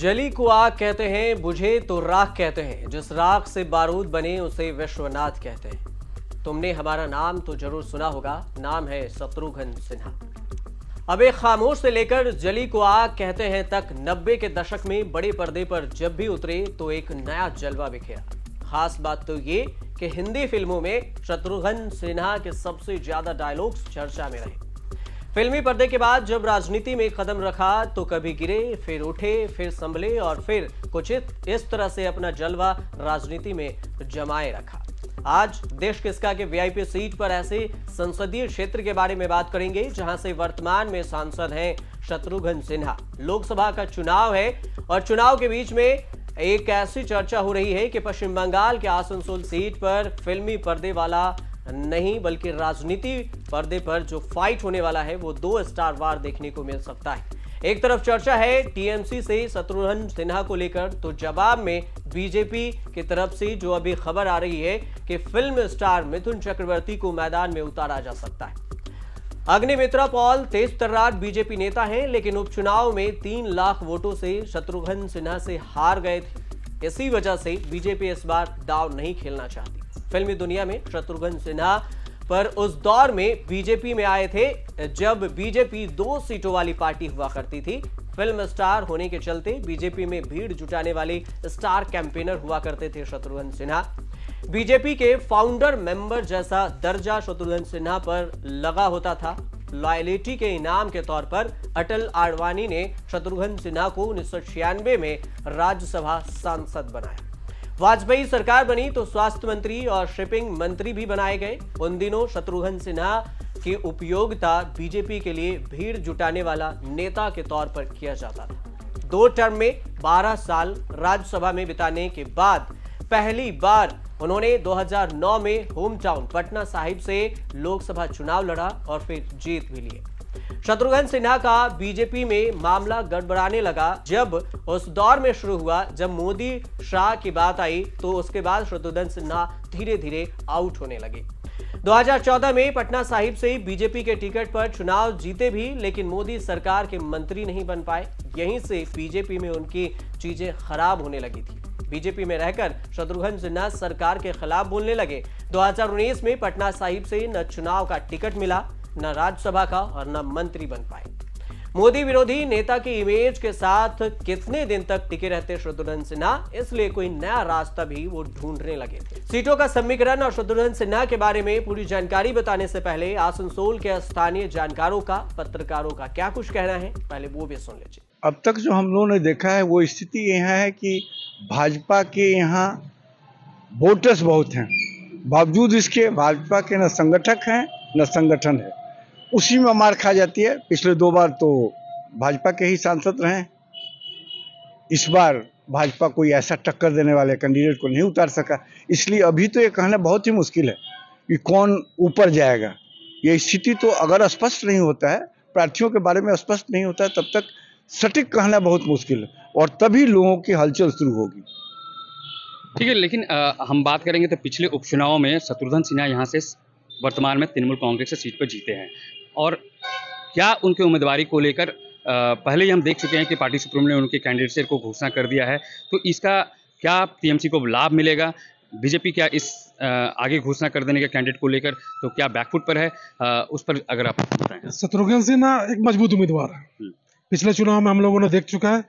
जली को आग कहते हैं बुझे तो राख कहते हैं जिस राख से बारूद बने उसे विश्वनाथ कहते हैं तुमने हमारा नाम तो जरूर सुना होगा नाम है शत्रुघ्न सिन्हा अब एक खामोश से लेकर जली को आग कहते हैं तक 90 के दशक में बड़े पर्दे पर जब भी उतरे तो एक नया जलवा बिखेरा खास बात तो ये कि हिंदी फिल्मों में शत्रुघ्न सिन्हा के सबसे ज्यादा डायलॉग्स चर्चा में रहे फिल्मी पर्दे के बाद जब राजनीति में कदम रखा तो कभी गिरे फिर उठे फिर संभले और फिर कुछ इस तरह से अपना जलवा राजनीति में जमाए रखा आज देश किसका के वीआईपी सीट पर ऐसे संसदीय क्षेत्र के बारे में बात करेंगे जहां से वर्तमान में सांसद हैं शत्रुघ्न सिन्हा लोकसभा का चुनाव है और चुनाव के बीच में एक ऐसी चर्चा हो रही है कि पश्चिम बंगाल के आसनसोल सीट पर फिल्मी पर्दे वाला नहीं बल्कि राजनीति पर्दे पर जो फाइट होने वाला है वो दो स्टार वार देखने को मिल सकता है एक तरफ चर्चा है टीएमसी से शत्रुघ्न सिन्हा को लेकर तो जवाब में बीजेपी की तरफ से जो अभी खबर आ रही है कि फिल्म स्टार मिथुन चक्रवर्ती को मैदान में उतारा जा सकता है अग्निमित्रा पॉल तेज तर्रार बीजेपी नेता हैं लेकिन उपचुनाव में तीन लाख वोटों से शत्रुघ्न सिन्हा से हार गए थे इसी वजह से बीजेपी इस बार दाव नहीं खेलना चाहती फिल्मी दुनिया में शत्रुघ्न सिन्हा पर उस दौर में बीजेपी में आए थे जब बीजेपी दो सीटों वाली पार्टी हुआ करती थी फिल्म स्टार होने के चलते बीजेपी में भीड़ जुटाने वाले स्टार कैंपेनर हुआ करते थे शत्रुघ्न सिन्हा बीजेपी के फाउंडर मेंबर जैसा दर्जा शत्रुघ्न सिन्हा पर लगा होता था लॉयलिटी के इनाम के तौर पर अटल आडवाणी ने शत्रुघ्न सिन्हा को उन्नीस में राज्यसभा सांसद बनाया वाजपेयी सरकार बनी तो स्वास्थ्य मंत्री और शिपिंग मंत्री भी बनाए गए उन दिनों शत्रुघ्न सिन्हा की उपयोगिता बीजेपी के लिए भीड़ जुटाने वाला नेता के तौर पर किया जाता था दो टर्म में 12 साल राज्यसभा में बिताने के बाद पहली बार उन्होंने 2009 में होम टाउन पटना साहिब से लोकसभा चुनाव लड़ा और फिर जीत भी लिए शत्रुघ्न सिन्हा का बीजेपी में मामला गड़बड़ाने लगा जब उस दौर में शुरू हुआ जब मोदी शाह की बात आई तो उसके बाद शत्रुघ्न सिन्हा धीरे धीरे आउट होने लगे 2014 में पटना साहिब से बीजेपी के टिकट पर चुनाव जीते भी लेकिन मोदी सरकार के मंत्री नहीं बन पाए यहीं से बीजेपी में उनकी चीजें खराब होने लगी थी बीजेपी में रहकर शत्रुघ्न सिन्हा सरकार के खिलाफ बोलने लगे 2019 में पटना साहिब से न चुनाव का टिकट मिला न राज्यसभा का और न मंत्री बन पाए मोदी विरोधी नेता की इमेज के साथ कितने दिन तक टिके रहते शत्रुघ्न सिन्हा इसलिए कोई नया रास्ता भी वो ढूंढने लगे थे सीटों का समीकरण और शत्रुघ्न सिन्हा के बारे में पूरी जानकारी बताने से पहले आसनसोल के स्थानीय जानकारों का पत्रकारों का क्या कुछ कहना है पहले वो भी सुन लीजिए अब तक जो हम लोगों ने देखा है वो स्थिति यह है कि भाजपा के यहाँ वोटर्स बहुत हैं बावजूद इसके भाजपा के न संगठक हैं न संगठन है उसी में मार खा जाती है पिछले दो बार तो भाजपा के ही सांसद रहे इस बार भाजपा कोई ऐसा टक्कर देने वाले कैंडिडेट को नहीं उतार सका इसलिए अभी तो ये कहना बहुत ही मुश्किल है कि कौन ऊपर जाएगा ये स्थिति तो अगर स्पष्ट नहीं होता है प्रार्थियों के बारे में स्पष्ट नहीं होता है तब तक सटीक कहना बहुत मुश्किल है और तभी लोगों की हलचल शुरू होगी ठीक है लेकिन आ, हम बात करेंगे तो पिछले उपचुनाव में शत्रुघ्न सिन्हा यहाँ से वर्तमान में तृणमूल कांग्रेस से सीट पर जीते हैं और क्या उनके उम्मीदवारी को लेकर पहले ही हम देख चुके हैं कि पार्टी सुप्रीम ने उनके कैंडिडेट को घोषणा कर दिया है तो इसका क्या टीएमसी को लाभ मिलेगा बीजेपी क्या इस आगे घोषणा कर देने के कैंडिडेट को लेकर तो क्या बैकफुट पर है उस पर अगर आप बताएं शत्रुघ्न सिन्हा एक मजबूत उम्मीदवार है हम्म। पिछले चुनाव में हम लोगों ने देख चुका है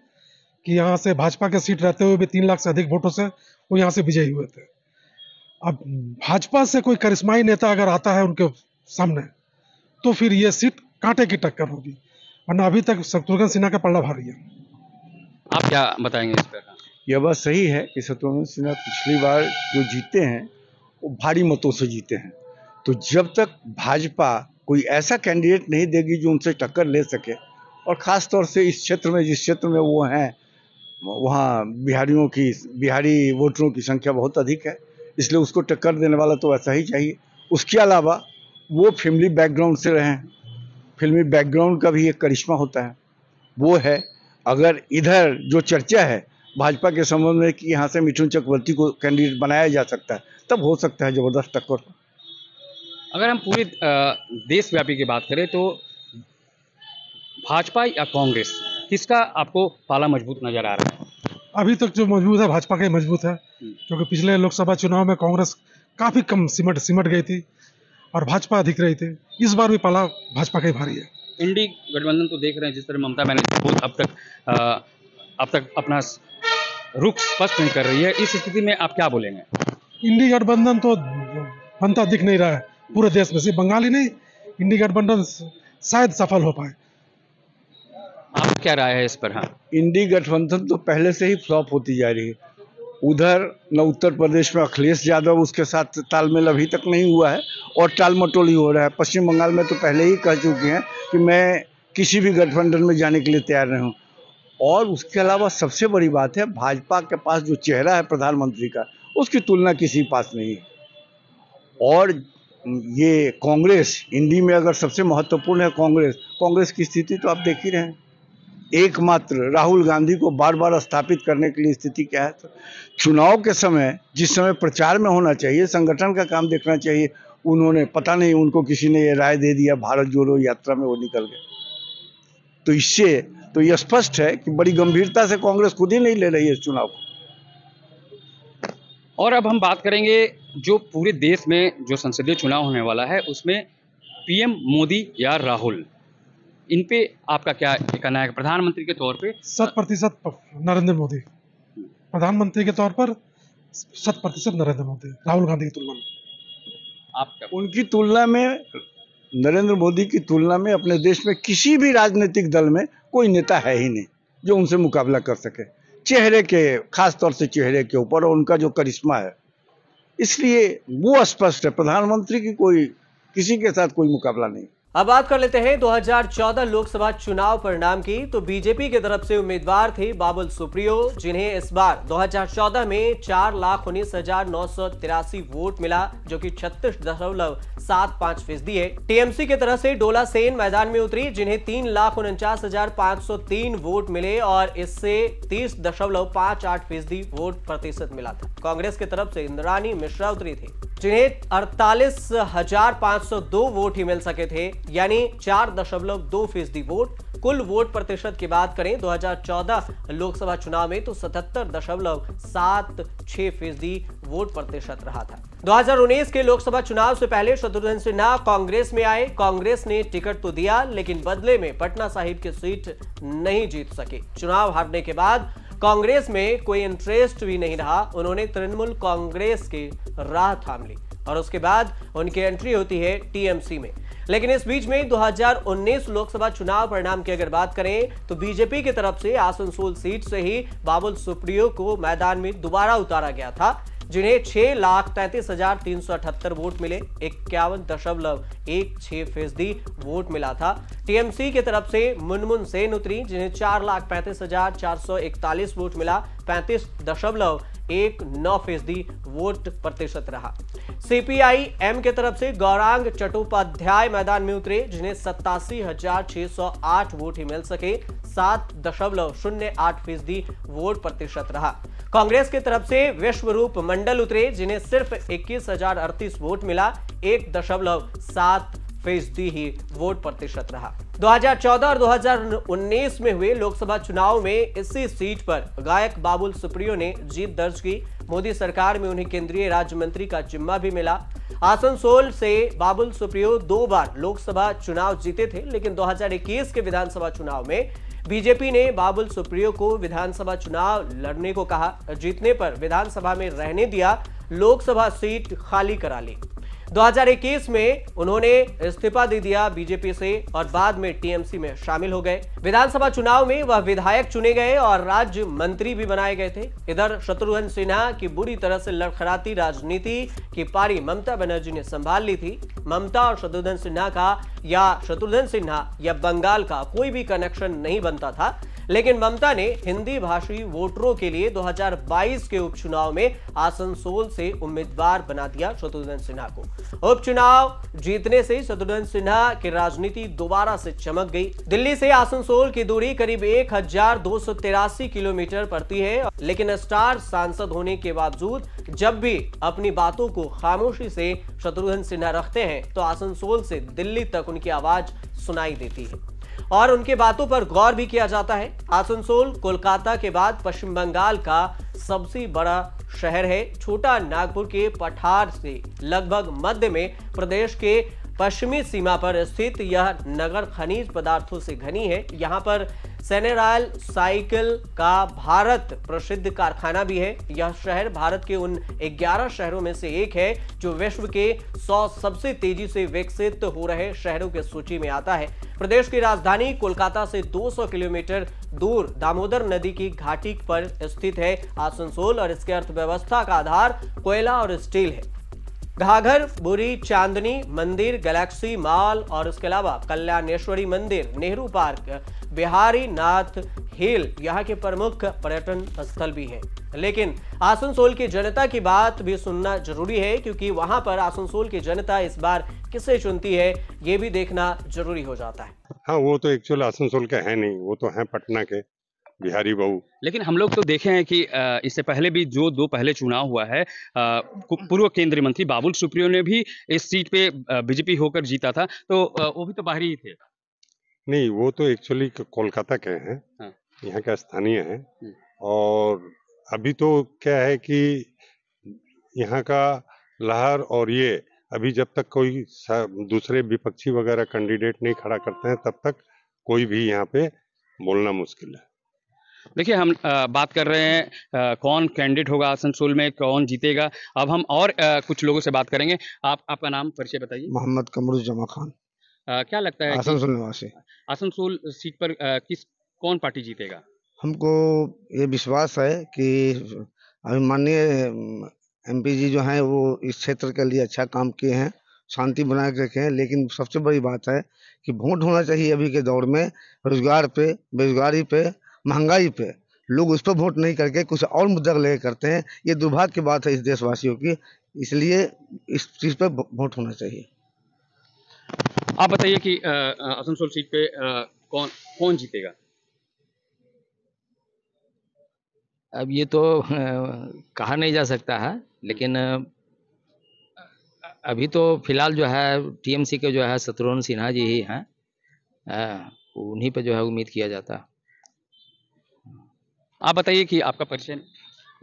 कि यहाँ से भाजपा के सीट रहते हुए भी तीन लाख से अधिक वोटों से वो यहाँ से विजयी हुए थे अब भाजपा से कोई करिश्माई नेता अगर आता है उनके सामने तो फिर ये सीट कांटे की टक्कर होगी वरना अभी तक शत्रुघ्न सिन्हा का पल्ला भारी है आप क्या बताएंगे इस पर यह बात सही है कि शत्रुघ्न सिन्हा पिछली बार जो जीते हैं वो भारी मतों से जीते हैं तो जब तक भाजपा कोई ऐसा कैंडिडेट नहीं देगी जो उनसे टक्कर ले सके और ख़ास तौर से इस क्षेत्र में जिस क्षेत्र में वो हैं वहाँ बिहारियों की बिहारी वोटरों की संख्या बहुत अधिक है इसलिए उसको टक्कर देने वाला तो ऐसा ही चाहिए उसके अलावा वो फिल्मी बैकग्राउंड से रहे हैं फिल्मी बैकग्राउंड का भी एक करिश्मा होता है वो है अगर इधर जो चर्चा है भाजपा के संबंध में कि यहाँ से मिथुन चक्रवर्ती को कैंडिडेट बनाया जा सकता है तब हो सकता है ज़बरदस्त टक्कर अगर हम पूरे देशव्यापी की बात करें तो भाजपा या कांग्रेस किसका आपको पाला मजबूत नज़र आ रहा है अभी तक जो मजबूत है भाजपा का ही मजबूत है हम्म। क्योंकि पिछले लोकसभा चुनाव में कांग्रेस काफ़ी कम सिमट सिमट गई थी और भाजपा अधिक रहे थे इस बार भी पाला भाजपा का ही भारी है इंडी गठबंधन तो देख रहे हैं जिस तरह ममता बनर्जी खुद अब तक आ, अब तक अपना रुख स्पष्ट नहीं कर रही है इस स्थिति में आप क्या बोलेंगे इंडी गठबंधन तो बनता दिख नहीं रहा है पूरे देश में सिर्फ बंगाल ही नहीं इंडी गठबंधन शायद सफल हो पाए आप क्या राय है इस पर हाँ इंडी गठबंधन तो पहले से ही फ्लॉप होती जा रही है उधर न उत्तर प्रदेश में अखिलेश यादव उसके साथ तालमेल अभी तक नहीं हुआ है और टाल मटोली हो रहा है पश्चिम बंगाल में तो पहले ही कह चुके हैं कि मैं किसी भी गठबंधन में जाने के लिए तैयार नहीं हूँ और उसके अलावा सबसे बड़ी बात है भाजपा के पास जो चेहरा है प्रधानमंत्री का उसकी तुलना किसी पास नहीं और ये कांग्रेस हिंदी में अगर सबसे महत्वपूर्ण है कांग्रेस कांग्रेस की स्थिति तो आप देख ही रहे हैं एकमात्र राहुल गांधी को बार बार स्थापित करने के लिए स्थिति क्या है तो चुनाव के समय जिस समय प्रचार में होना चाहिए संगठन का काम देखना चाहिए उन्होंने पता नहीं उनको किसी ने ये राय दे दिया भारत जोड़ो यात्रा में वो निकल गए तो इससे तो यह स्पष्ट है कि बड़ी गंभीरता से कांग्रेस खुद ही नहीं ले रही है इस चुनाव को और अब हम बात करेंगे जो पूरे देश में जो संसदीय चुनाव होने वाला है उसमें पीएम मोदी या राहुल इन पे आपका क्या कहना है प्रधानमंत्री के तौर पे शत प्रतिशत नरेंद्र मोदी प्रधानमंत्री के तौर पर शत प्रतिशत नरेंद्र मोदी राहुल गांधी की तुलना में आपका उनकी तुलना में नरेंद्र मोदी की तुलना में अपने देश में किसी भी राजनीतिक दल में कोई नेता है ही नहीं जो उनसे मुकाबला कर सके चेहरे के खास तौर से चेहरे के ऊपर और उनका जो करिश्मा है इसलिए वो स्पष्ट है प्रधानमंत्री की कोई किसी के साथ कोई मुकाबला नहीं अब बात कर लेते हैं 2014 लोकसभा चुनाव परिणाम की तो बीजेपी की तरफ से उम्मीदवार थे बाबुल सुप्रियो जिन्हें इस बार 2014 में चार लाख उन्नीस हजार नौ सौ तिरासी वोट मिला जो कि छत्तीस दशमलव सात पाँच फीसदी है टीएमसी की तरफ से डोला सेन मैदान में उतरी जिन्हें तीन लाख उनचास हजार पाँच सौ तीन वोट मिले और इससे तीस दशमलव पाँच आठ फीसदी वोट प्रतिशत मिला था कांग्रेस की तरफ से इंद्रानी मिश्रा उतरी थी जिन्हें अड़तालीस हजार पाँच सौ दो वोट ही मिल सके थे यानी चार दशमलव दो फीसदी वोट कुल वोट प्रतिशत की बात करें 2014 लोकसभा चुनाव में तो सतहत्तर दशमलव सात छह फीसदी वोट प्रतिशत रहा था 2019 के लोकसभा चुनाव से पहले शत्रुघ्न सिन्हा कांग्रेस में आए कांग्रेस ने टिकट तो दिया लेकिन बदले में पटना साहिब की सीट नहीं जीत सके चुनाव हारने के बाद कांग्रेस में कोई इंटरेस्ट भी नहीं रहा उन्होंने तृणमूल कांग्रेस की राह थाम ली और उसके बाद उनकी एंट्री होती है टीएमसी में लेकिन इस बीच में 2019 लोकसभा चुनाव परिणाम की अगर बात करें तो बीजेपी की तरफ से आसनसोल सीट से ही बाबुल सुप्रियो को मैदान में दोबारा उतारा गया था जिन्हें छह लाख तैंतीस हजार तीन सौ अठहत्तर वोट मिले इक्यावन दशमलव एक छह फीसदी वोट मिला था टीएमसी की तरफ से मुनमुन सेन उतरी जिन्हें चार लाख पैंतीस हजार चार सौ इकतालीस वोट मिला पैंतीस दशमलव एक नौ फीसदी वोट प्रतिशत रहा एम के तरफ से गौरांग चट्टोपाध्याय मैदान में उतरे जिन्हें सत्तासी हजार छह सौ आठ वोट ही मिल सके सात दशमलव शून्य आठ फीसदी वोट प्रतिशत रहा कांग्रेस की तरफ से विश्व रूप मंडल उतरे जिन्हें सिर्फ इक्कीस हजार अड़तीस वोट मिला एक दशमलव सात फीसदी ही वोट प्रतिशत रहा 2014 और 2019 में हुए लोकसभा चुनाव में इसी सीट पर गायक बाबुल सुप्रियो ने जीत दर्ज की मोदी सरकार में उन्हें केंद्रीय राज्य मंत्री का जिम्मा भी मिला आसनसोल से बाबुल सुप्रियो दो बार लोकसभा चुनाव जीते थे लेकिन 2021 के विधानसभा चुनाव में बीजेपी ने बाबुल सुप्रियो को विधानसभा चुनाव लड़ने को कहा जीतने पर विधानसभा में रहने दिया लोकसभा सीट खाली करा ली 2021 में उन्होंने इस्तीफा दे दिया बीजेपी से और बाद में टीएमसी में शामिल हो गए विधानसभा चुनाव में वह विधायक चुने गए और राज्य मंत्री भी बनाए गए थे इधर शत्रुघ्न सिन्हा की बुरी तरह से लड़खड़ाती राजनीति की पारी ममता बनर्जी ने संभाल ली थी ममता और शत्रुघ्न सिन्हा का या शत्रुघ्न सिन्हा या बंगाल का कोई भी कनेक्शन नहीं बनता था लेकिन ममता ने हिंदी भाषी वोटरों के लिए 2022 के उपचुनाव में आसनसोल से उम्मीदवार बना दिया शत्रुघ्न सिन्हा को उपचुनाव जीतने से शत्रुघ्न सिन्हा की राजनीति दोबारा से चमक गई दिल्ली से आसनसोल की दूरी करीब एक किलोमीटर पड़ती है लेकिन स्टार सांसद होने के बावजूद जब भी अपनी बातों को खामोशी से शत्रुघ्न सिन्हा रखते हैं तो आसनसोल से दिल्ली तक उनकी आवाज सुनाई देती है और उनके बातों पर गौर भी किया जाता है आसनसोल कोलकाता के बाद पश्चिम बंगाल का सबसे बड़ा शहर है छोटा नागपुर के पठार से लगभग मध्य में प्रदेश के पश्चिमी सीमा पर स्थित यह नगर खनिज पदार्थों से घनी है यहाँ पर सेनेरायल साइकिल का भारत प्रसिद्ध कारखाना भी है यह शहर भारत के उन 11 शहरों में से एक है जो विश्व के 100 सबसे तेजी से विकसित हो रहे शहरों की सूची में आता है प्रदेश की राजधानी कोलकाता से 200 किलोमीटर दूर दामोदर नदी की घाटी पर स्थित है आसनसोल और इसके अर्थव्यवस्था का आधार कोयला और स्टील है घाघर बुरी चांदनी मंदिर गैलेक्सी मॉल और उसके अलावा कल्याणेश्वरी मंदिर Nehru park Biharinath hill यहाँ के प्रमुख पर्यटन स्थल भी हैं लेकिन आसनसोल की जनता की बात भी सुनना जरूरी है क्योंकि वहां पर आसनसोल की जनता इस बार किसे चुनती है ये भी देखना जरूरी हो जाता है हाँ वो तो एक्चुअल आसनसोल के है नहीं वो तो है पटना के बिहारी बहू लेकिन हम लोग तो देखे हैं कि इससे पहले भी जो दो पहले चुनाव हुआ है पूर्व केंद्रीय मंत्री बाबुल सुप्रियो ने भी इस सीट पे बीजेपी होकर जीता था तो वो भी तो बाहरी ही थे नहीं वो तो एक्चुअली कोलकाता के हैं हाँ। यहाँ का स्थानीय है हम्म। और अभी तो क्या है कि यहाँ का लहर और ये अभी जब तक कोई दूसरे विपक्षी वगैरह कैंडिडेट नहीं खड़ा करते हैं तब तक कोई भी यहाँ पे बोलना मुश्किल है देखिए हम बात कर रहे हैं कौन कैंडिडेट होगा आसनसोल में कौन जीतेगा अब हम और कुछ लोगों से बात करेंगे आप आपका नाम परिचय बताइए मोहम्मद कमरुजमा खान क्या लगता है आसनसोल निवासी आसनसोल सीट पर किस कौन पार्टी जीतेगा हमको ये विश्वास है कि अभी माननीय एमपी जी जो हैं वो इस क्षेत्र के लिए अच्छा काम किए हैं शांति बनाए रखे हैं लेकिन सबसे बड़ी बात है कि वोट होना चाहिए अभी के दौर में रोजगार पे बेरोजगारी पे महंगाई पे लोग उस पर वोट नहीं करके कुछ और मुद्दा ले करते हैं ये दुर्भाग्य की बात है इस देशवासियों की इसलिए इस चीज़ पर वोट होना चाहिए आप बताइए कि आसनसोल सीट पे आ, कौन कौन जीतेगा अब ये तो आ, कहा नहीं जा सकता है लेकिन आ, अभी तो फिलहाल जो है टीएमसी के जो है शत्रुघ्न सिन्हा जी ही हैं उन्हीं पे जो है उम्मीद किया जाता है आप बताइए कि आपका परिचय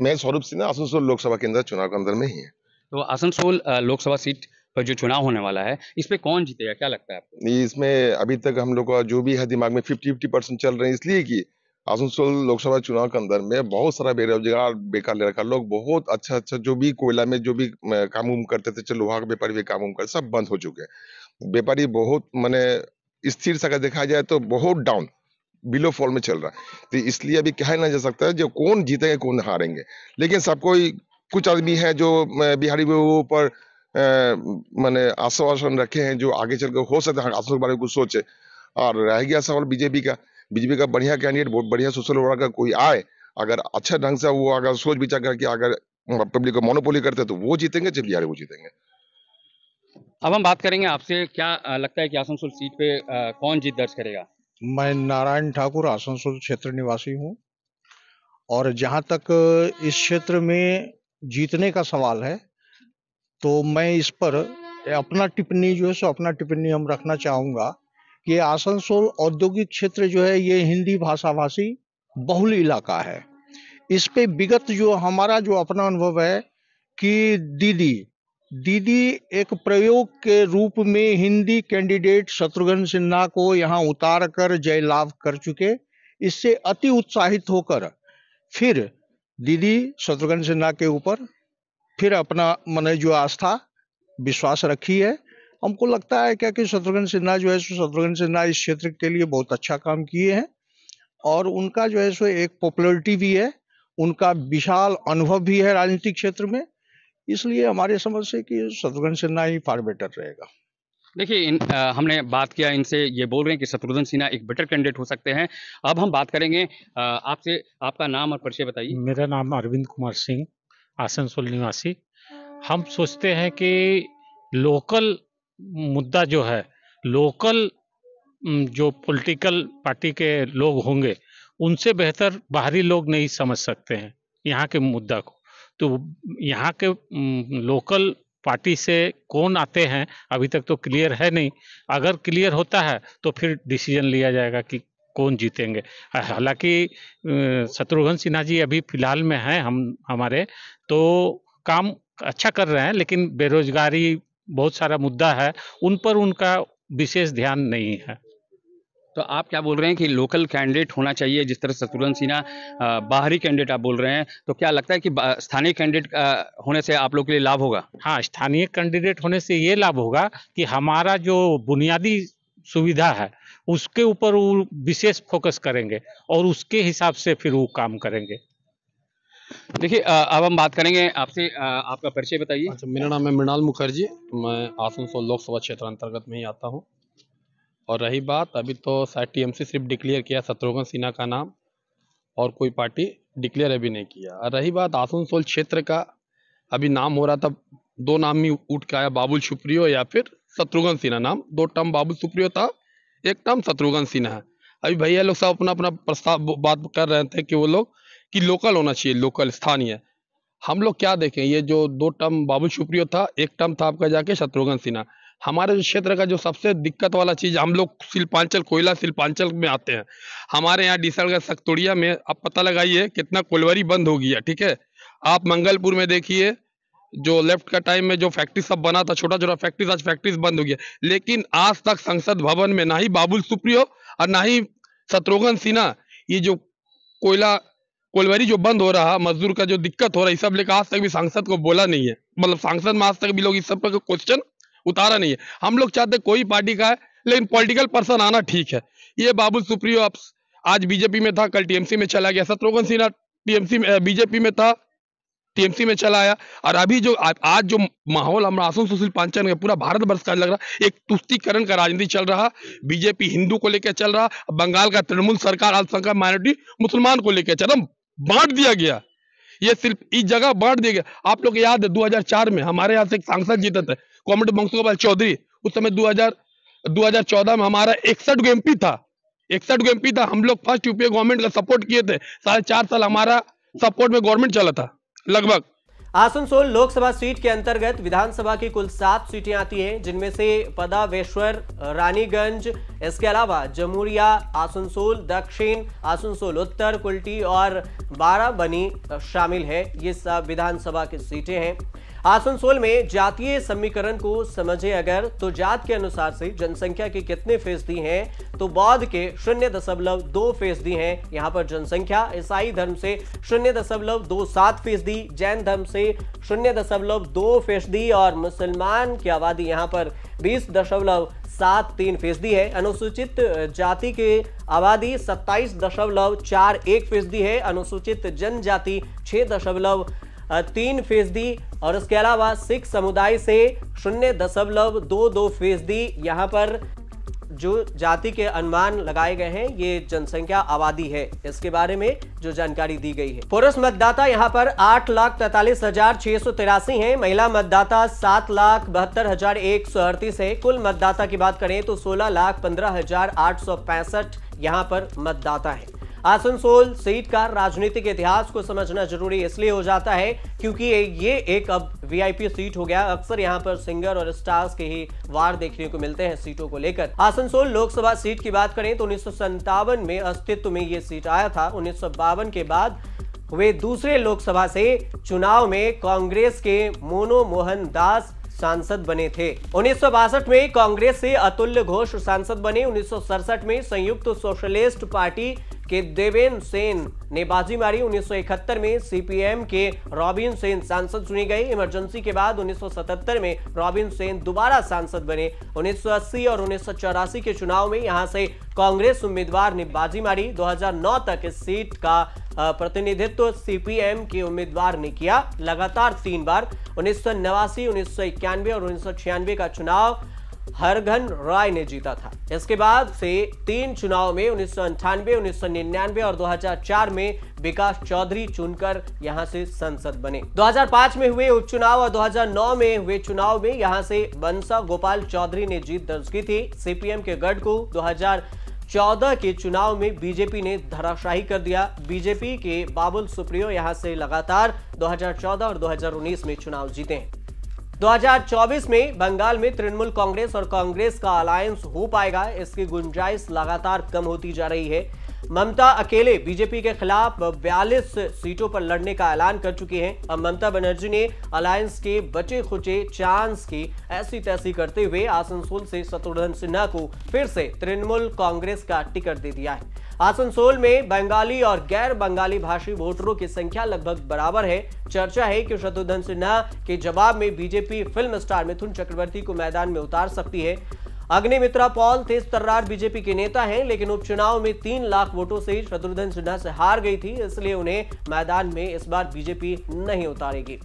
मैं स्वरूप सिन्हा आसनसोल लोकसभा केंद्र चुनाव के अंदर में ही है तो आसनसोल लोकसभा सीट पर जो चुनाव होने वाला है इसमें कौन जीतेगा क्या लगता है आपको इसमें अभी तक हम लोग का जो भी है दिमाग में फिफ्टी फिफ्टी परसेंट चल रहे हैं इसलिए कि आसनसोल लोकसभा चुनाव के अंदर में बहुत सारा बेरोजगार बेकार लड़का लोग बहुत अच्छा अच्छा जो भी कोयला में जो भी काम उम करते थे चलो लोहा व्यापारी भी काम उम कर सब बंद हो चुके हैं व्यापारी बहुत मैंने स्थिर से अगर देखा जाए तो बहुत डाउन बिलो फॉल में चल रहा है तो इसलिए अभी कहा ना जा सकता है जो कौन जीतेंगे कौन हारेंगे लेकिन सबको कुछ आदमी हैं जो बिहारी वो पर मैंने आश्वासन रखे हैं जो आगे चल के हो सकता है आश्वासन के बारे में कुछ सोचे और रह गया सवाल बीजेपी का बीजेपी का बढ़िया कैंडिडेट बहुत बढ़िया सोशल वर्क का कोई आए अगर अच्छा ढंग से वो अगर सोच विचार करके अगर पब्लिक को मोनोपोली करते तो वो जीतेंगे जब बिहारी वो जीतेंगे अब हम बात करेंगे आपसे क्या लगता है कि आसनसोल सीट पे कौन जीत दर्ज करेगा मैं नारायण ठाकुर आसनसोल क्षेत्र निवासी हूँ और जहां तक इस क्षेत्र में जीतने का सवाल है तो मैं इस पर अपना टिप्पणी जो है सो अपना टिप्पणी हम रखना चाहूंगा कि आसनसोल औद्योगिक क्षेत्र जो है ये हिंदी भाषा भाषी बहुल इलाका है इस पे विगत जो हमारा जो अपना अनुभव है कि दीदी दीदी एक प्रयोग के रूप में हिंदी कैंडिडेट शत्रुघ्न सिन्हा को यहाँ उतार कर जय लाभ कर चुके इससे अति उत्साहित होकर फिर दीदी शत्रुघ्न सिन्हा के ऊपर फिर अपना मन जो आस्था विश्वास रखी है हमको लगता है क्या कि शत्रुघ्न सिन्हा जो है सो शत्रुघ्न सिन्हा इस क्षेत्र के लिए बहुत अच्छा काम किए हैं और उनका जो है सो एक पॉपुलरिटी भी है उनका विशाल अनुभव भी है राजनीतिक क्षेत्र में इसलिए हमारे समझ से कि शत्रुघ्न सिन्हा ही फार बेटर रहेगा देखिए इन आ, हमने बात किया इनसे ये बोल रहे हैं कि शत्रुघ्न सिन्हा एक बेटर कैंडिडेट हो सकते हैं अब हम बात करेंगे आपसे आपका नाम और परिचय बताइए मेरा नाम अरविंद कुमार सिंह आसनसोल निवासी हम सोचते हैं कि लोकल मुद्दा जो है लोकल जो पॉलिटिकल पार्टी के लोग होंगे उनसे बेहतर बाहरी लोग नहीं समझ सकते हैं यहाँ के मुद्दा को तो यहाँ के लोकल पार्टी से कौन आते हैं अभी तक तो क्लियर है नहीं अगर क्लियर होता है तो फिर डिसीजन लिया जाएगा कि कौन जीतेंगे हालांकि शत्रुघ्न सिन्हा जी अभी फिलहाल में हैं हम हमारे तो काम अच्छा कर रहे हैं लेकिन बेरोजगारी बहुत सारा मुद्दा है उन पर उनका विशेष ध्यान नहीं है तो आप क्या बोल रहे हैं कि लोकल कैंडिडेट होना चाहिए जिस तरह शत्रुघ्न सिन्हा बाहरी कैंडिडेट आप बोल रहे हैं तो क्या लगता है कि स्थानीय कैंडिडेट होने से आप लोग के लिए लाभ होगा हाँ स्थानीय कैंडिडेट होने से ये लाभ होगा कि हमारा जो बुनियादी सुविधा है उसके ऊपर वो विशेष फोकस करेंगे और उसके हिसाब से फिर वो काम करेंगे देखिए अब हम बात करेंगे आपसे आपका परिचय बताइए अच्छा मेरा नाम है मृणाल मुखर्जी मैं आसनसोल लोकसभा क्षेत्र अंतर्गत में ही आता हूँ और रही बात अभी तो शायद टीएमसी सिर्फ डिक्लेयर किया शत्रुघ्न सिन्हा का नाम और कोई पार्टी डिक्लेयर अभी नहीं किया और रही बात आसनसोल क्षेत्र का अभी नाम हो रहा था दो नाम ही उठ के आया बाबुल सुप्रियो या फिर शत्रुघ्न सिन्हा नाम दो टर्म बाबुल सुप्रियो था एक टर्म शत्रुघ्न सिन्हा अभी भैया लोग सब अपना अपना प्रस्ताव बात कर रहे थे कि वो लोग कि लोकल होना चाहिए लोकल स्थानीय हम लोग क्या देखें ये जो दो टर्म बाबुल सुप्रियो था एक टर्म था आपका जाके शत्रुघ्न सिन्हा हमारे जो क्षेत्र का जो सबसे दिक्कत वाला चीज़ हम लोग शिल्पांचल कोयला शिल्पांचल में आते हैं हमारे यहाँ डीसलगढ़ सकतोड़िया में आप पता लगाइए कितना कोलवरी बंद हो गया ठीक है आप मंगलपुर में देखिए जो लेफ्ट का टाइम में जो फैक्ट्री सब बना था छोटा छोटा फैक्ट्रीज आज फैक्ट्रीज बंद हो गया लेकिन आज तक संसद भवन में ना ही बाबुल सुप्रियो और ना ही शत्रुघ्न सिन्हा ये जो कोयला कोलवरी जो बंद हो रहा मजदूर का जो दिक्कत हो रहा है सब लेकर आज तक भी सांसद को बोला नहीं है मतलब सांसद में आज तक भी लोग इस सब पर क्वेश्चन उतारा नहीं है हम लोग चाहते कोई पार्टी का है लेकिन पॉलिटिकल पर्सन आना ठीक है ये बाबुल सुप्रियो आप आज बीजेपी में था कल टीएमसी में चला गया शत्रुघ्न सिन्हा टीएमसी में बीजेपी में था टीएमसी में चला आया और अभी जो आ, आज जो माहौल हमारा आसन सुशील पांचन का पूरा भारत वर्ष का लग रहा एक तुष्टिकरण का राजनीति चल रहा बीजेपी हिंदू को लेकर चल रहा बंगाल का तृणमूल सरकार अल्पसंख्यक माइनॉरिटी मुसलमान को लेकर चल बांट दिया गया ये सिर्फ इस जगह बांट दिया गया आप लोग याद है दो में हमारे यहाँ से एक सांसद जीते थे कॉमरेड बंश गोपाल तो चौधरी उस समय 2000 2014 में हमारा इकसठ गो एमपी था इकसठ गो एमपी था हम लोग फर्स्ट यूपीए गवर्नमेंट का सपोर्ट किए थे साढ़े चार साल हमारा सपोर्ट में गवर्नमेंट चला था लगभग आसनसोल लोकसभा सीट के अंतर्गत विधानसभा की कुल सात सीटें आती हैं जिनमें से पदावेश्वर रानीगंज इसके अलावा जमुरिया आसनसोल दक्षिण आसनसोल उत्तर कुल्टी और बारा बनी शामिल है ये सब विधानसभा की सीटें हैं आसनसोल में जातीय समीकरण को समझे अगर तो जात के अनुसार से जनसंख्या के कितने फीसदी हैं तो बौद्ध के शून्य दशमलव दो फीसदी हैं यहाँ पर जनसंख्या ईसाई धर्म से शून्य दशमलव दो सात फीसदी जैन धर्म से शून्य दशमलव दो फीसदी और मुसलमान की आबादी यहाँ पर बीस दशमलव सात तीन फीसदी है अनुसूचित जाति के आबादी सत्ताईस दशमलव चार एक फीसदी है अनुसूचित जनजाति छः दशमलव तीन फीसदी और उसके अलावा सिख समुदाय से शून्य दशमलव दो दो फीसदी यहाँ पर जो जाति के अनुमान लगाए गए हैं ये जनसंख्या आबादी है इसके बारे में जो जानकारी दी गई है पुरुष मतदाता यहाँ पर आठ लाख तैतालीस हजार छह सौ तिरासी है महिला मतदाता सात लाख बहत्तर हजार एक सौ अड़तीस है कुल मतदाता की बात करें तो सोलह लाख पंद्रह हजार आठ सौ पैंसठ यहाँ पर मतदाता है आसनसोल सीट का राजनीतिक इतिहास को समझना जरूरी इसलिए हो जाता है क्योंकि ये एक अब वीआईपी सीट हो गया अक्सर यहाँ पर सिंगर और स्टार्स के ही वार देखने को मिलते हैं सीटों को लेकर आसनसोल लोकसभा सीट की बात करें तो उन्नीस में अस्तित्व में ये सीट आया था उन्नीस के बाद वे दूसरे लोकसभा से चुनाव में कांग्रेस के मोनो मोहन दास सांसद बने थे उन्नीस में कांग्रेस से अतुल्य घोष सांसद बने उन्नीस में संयुक्त सोशलिस्ट पार्टी कि देवेन सेन ने बाजी मारी 1971 में सीपीएम के रॉबिन सेन सांसद चुने गए इमरजेंसी के बाद 1977 में रॉबिन सेन दोबारा सांसद बने 1980 और उन्नीस के चुनाव में यहां से कांग्रेस उम्मीदवार ने बाजी मारी 2009 तक इस सीट का प्रतिनिधित्व सीपीएम के उम्मीदवार ने किया लगातार तीन बार उन्नीस सौ नवासी और उन्नीस का चुनाव हरघन राय ने जीता था इसके बाद से तीन चुनाव में उन्नीस सौ अंठानवे उन्नीस सौ निन्यानवे और 2004 में विकास चौधरी चुनकर यहां से संसद बने 2005 में हुए उपचुनाव और 2009 में हुए चुनाव में यहां से बंसा गोपाल चौधरी ने जीत दर्ज की थी सीपीएम के गढ़ को 2014 के चुनाव में बीजेपी ने धराशाही कर दिया बीजेपी के बाबुल सुप्रियो यहां से लगातार 2014 और 2019 में चुनाव जीते हैं 2024 में बंगाल में तृणमूल कांग्रेस और कांग्रेस का अलायंस हो पाएगा इसकी गुंजाइश लगातार कम होती जा रही है ममता अकेले बीजेपी के खिलाफ 42 सीटों पर लड़ने का ऐलान कर चुकी हैं अब ममता बनर्जी ने अलायंस के बचे खुचे चांस की ऐसी तैसी करते हुए आसनसोल से शत्रुघ्न सिन्हा को फिर से तृणमूल कांग्रेस का टिकट दे दिया है आसनसोल में बंगाली और गैर बंगाली भाषी वोटरों की संख्या लगभग बराबर है चर्चा है कि शत्रुघ्न सिन्हा के जवाब में BJP film star Mithun Chakraborty को मैदान में उतार सकती है अग्निमित्रा पॉल तेज तर्रार बीजेपी के नेता हैं लेकिन उपचुनाव में तीन लाख वोटों से शत्रुघ्न सिन्हा से हार गई थी इसलिए उन्हें मैदान में इस बार बीजेपी नहीं उतारेगी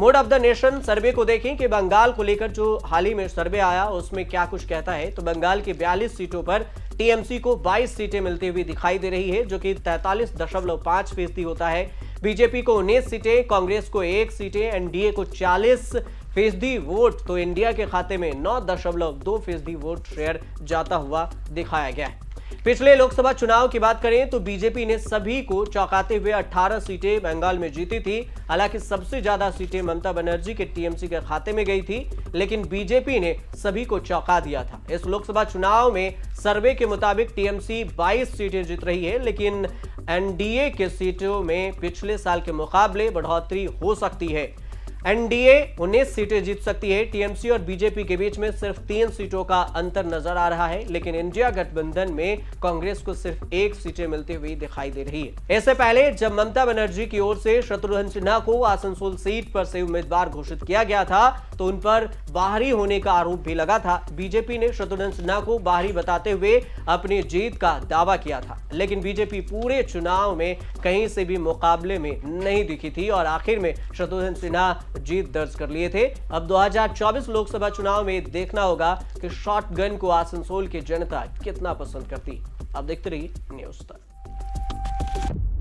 mood of the nation survey को देखें कि बंगाल को लेकर जो हाल ही में सर्वे आया उसमें क्या कुछ कहता है तो बंगाल की बयालीस सीटों पर टीएमसी को 22 सीटें मिलती हुई दिखाई दे रही है जो कि तैतालीस दशमलव पांच फीसदी होता है बीजेपी को उन्नीस सीटें कांग्रेस को एक सीटें एनडीए को 40 फीसदी वोट तो इंडिया के खाते में नौ दशमलव दो फीसदी वोट शेयर जाता हुआ दिखाया गया है पिछले लोकसभा चुनाव की बात करें तो बीजेपी ने सभी को चौंकाते हुए 18 सीटें बंगाल में जीती थी हालांकि सबसे ज्यादा सीटें ममता बनर्जी के टीएमसी के खाते में गई थी लेकिन बीजेपी ने सभी को चौंका दिया था इस लोकसभा चुनाव में सर्वे के मुताबिक टीएमसी 22 सीटें जीत रही है लेकिन एनडीए के सीटों में पिछले साल के मुकाबले बढ़ोतरी हो सकती है एनडीए उन्नीस सीटें जीत सकती है टीएमसी और बीजेपी के बीच में सिर्फ तीन सीटों का अंतर नजर आ रहा है लेकिन इंडिया गठबंधन में कांग्रेस को सिर्फ एक सीटें मिलती हुई दिखाई दे रही है इससे पहले जब ममता बनर्जी की ओर से शत्रुघ्न सिन्हा को आसनसोल सीट पर से उम्मीदवार घोषित किया गया था तो उन पर बाहरी होने का आरोप भी लगा था बीजेपी ने शत्रुघ्न सिन्हा को बाहरी बताते हुए अपनी जीत का दावा किया था लेकिन बीजेपी पूरे चुनाव में कहीं से भी मुकाबले में नहीं दिखी थी और आखिर में शत्रुघ्न सिन्हा जीत दर्ज कर लिए थे अब 2024 लोकसभा चुनाव में देखना होगा कि शॉटगन को आसनसोल की जनता कितना पसंद करती अब देखते रहिए न्यूज तक